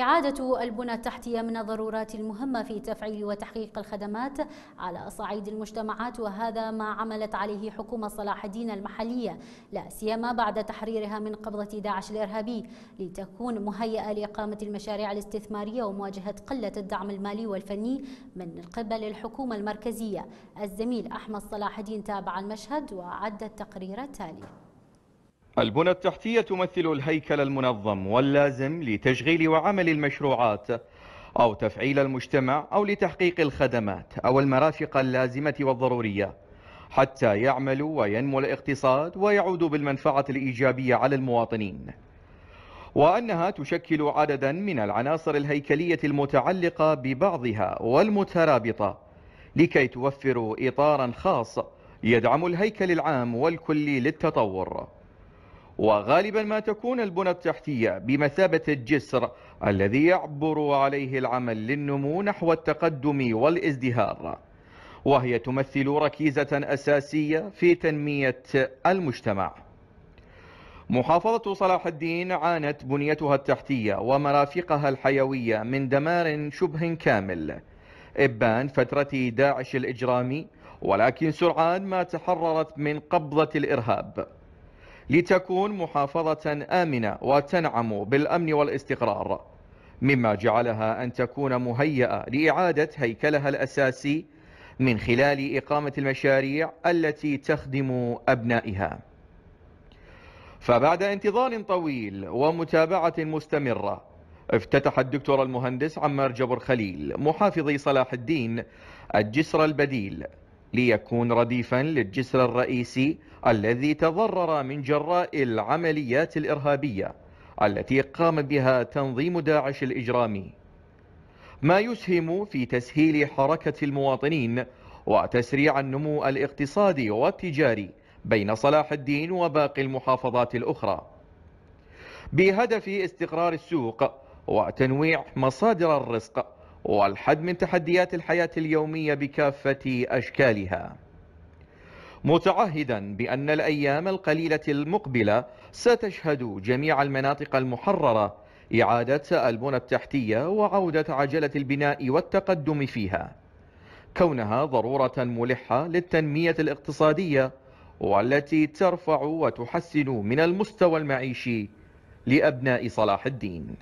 إعادة البنى التحتية من الضرورات المهمة في تفعيل وتحقيق الخدمات على صعيد المجتمعات وهذا ما عملت عليه حكومة صلاح الدين المحلية لا سيما بعد تحريرها من قبضة داعش الإرهابي لتكون مهيئة لإقامة المشاريع الاستثمارية ومواجهة قلة الدعم المالي والفني من قبل الحكومة المركزية الزميل أحمد صلاح الدين تابع المشهد وعد التقرير التالي البنى التحتية تمثل الهيكل المنظم واللازم لتشغيل وعمل المشروعات أو تفعيل المجتمع أو لتحقيق الخدمات أو المرافق اللازمة والضرورية حتى يعمل وينمو الاقتصاد ويعود بالمنفعة الإيجابية على المواطنين وأنها تشكل عددا من العناصر الهيكلية المتعلقة ببعضها والمترابطة لكي توفر إطارا خاص يدعم الهيكل العام والكلي للتطور وغالبا ما تكون البنى التحتية بمثابة الجسر الذي يعبر عليه العمل للنمو نحو التقدم والازدهار وهي تمثل ركيزة أساسية في تنمية المجتمع محافظة صلاح الدين عانت بنيتها التحتية ومرافقها الحيوية من دمار شبه كامل إبان فترة داعش الإجرامي ولكن سرعان ما تحررت من قبضة الإرهاب لتكون محافظة آمنة وتنعم بالأمن والاستقرار مما جعلها أن تكون مهيئة لإعادة هيكلها الأساسي من خلال إقامة المشاريع التي تخدم أبنائها فبعد انتظار طويل ومتابعة مستمرة افتتح الدكتور المهندس عمار جبر خليل محافظي صلاح الدين الجسر البديل ليكون رديفا للجسر الرئيسي الذي تضرر من جراء العمليات الإرهابية التي قام بها تنظيم داعش الإجرامي ما يسهم في تسهيل حركة المواطنين وتسريع النمو الاقتصادي والتجاري بين صلاح الدين وباقي المحافظات الأخرى بهدف استقرار السوق وتنويع مصادر الرزق والحد من تحديات الحياة اليومية بكافة أشكالها متعهدا بأن الأيام القليلة المقبلة ستشهد جميع المناطق المحررة إعادة البنى التحتية وعودة عجلة البناء والتقدم فيها كونها ضرورة ملحة للتنمية الاقتصادية والتي ترفع وتحسن من المستوى المعيشي لأبناء صلاح الدين